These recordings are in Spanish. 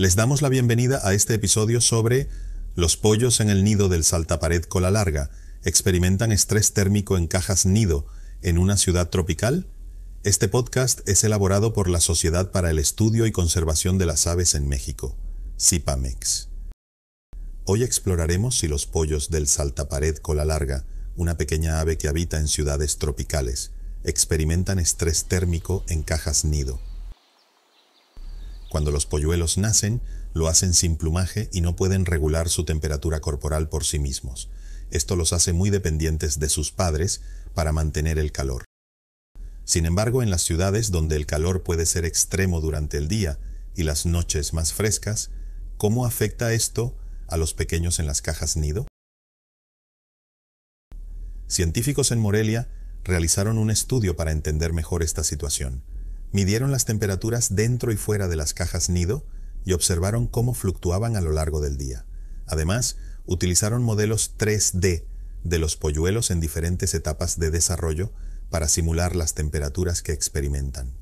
Les damos la bienvenida a este episodio sobre los pollos en el nido del saltapared cola larga experimentan estrés térmico en cajas nido en una ciudad tropical. Este podcast es elaborado por la Sociedad para el Estudio y Conservación de las Aves en México, CIPAMEX. Hoy exploraremos si los pollos del saltapared cola larga, una pequeña ave que habita en ciudades tropicales, experimentan estrés térmico en cajas nido. Cuando los polluelos nacen, lo hacen sin plumaje y no pueden regular su temperatura corporal por sí mismos. Esto los hace muy dependientes de sus padres para mantener el calor. Sin embargo, en las ciudades donde el calor puede ser extremo durante el día y las noches más frescas, ¿cómo afecta esto a los pequeños en las cajas nido? Científicos en Morelia realizaron un estudio para entender mejor esta situación midieron las temperaturas dentro y fuera de las cajas nido y observaron cómo fluctuaban a lo largo del día. Además, utilizaron modelos 3D de los polluelos en diferentes etapas de desarrollo para simular las temperaturas que experimentan.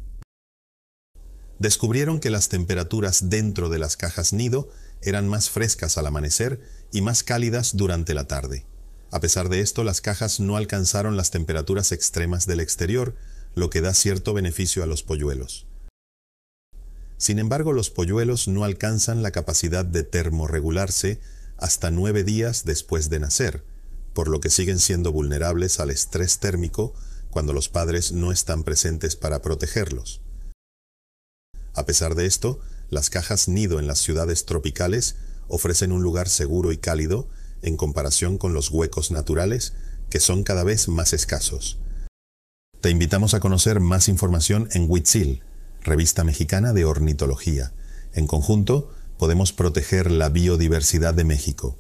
Descubrieron que las temperaturas dentro de las cajas nido eran más frescas al amanecer y más cálidas durante la tarde. A pesar de esto, las cajas no alcanzaron las temperaturas extremas del exterior, lo que da cierto beneficio a los polluelos. Sin embargo, los polluelos no alcanzan la capacidad de termorregularse hasta nueve días después de nacer, por lo que siguen siendo vulnerables al estrés térmico cuando los padres no están presentes para protegerlos. A pesar de esto, las cajas nido en las ciudades tropicales ofrecen un lugar seguro y cálido en comparación con los huecos naturales, que son cada vez más escasos. Te invitamos a conocer más información en Huitzil, revista mexicana de ornitología. En conjunto, podemos proteger la biodiversidad de México.